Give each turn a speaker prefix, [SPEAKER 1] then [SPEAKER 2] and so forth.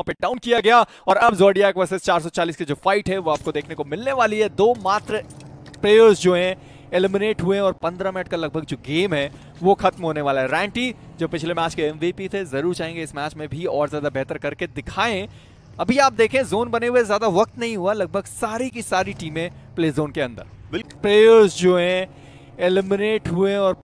[SPEAKER 1] वहां पे डाउन किया गया और अब जोडियाक वर्सेस 440 की जो फाइट है वो आपको देखने को मिलने वाली है दो मात्र प्लेयर्स जो हैं एलिमिनेट हुए और 15 मिनट का लगभग जो गेम है वो खत्म होने वाला है रैंटी जो पिछले मैच के एमवीपी थे जरूर चाहेंगे इस मैच में भी और ज़्यादा बेहतर करके दिखाएं अभी आप देखें जोन बने हुए ज़्यादा वक्त नहीं हुआ लगभग सारी की सारी टीमें प्ले जोन के अंदर प्लेयर्स जो हैं एलिमिनेट हुए और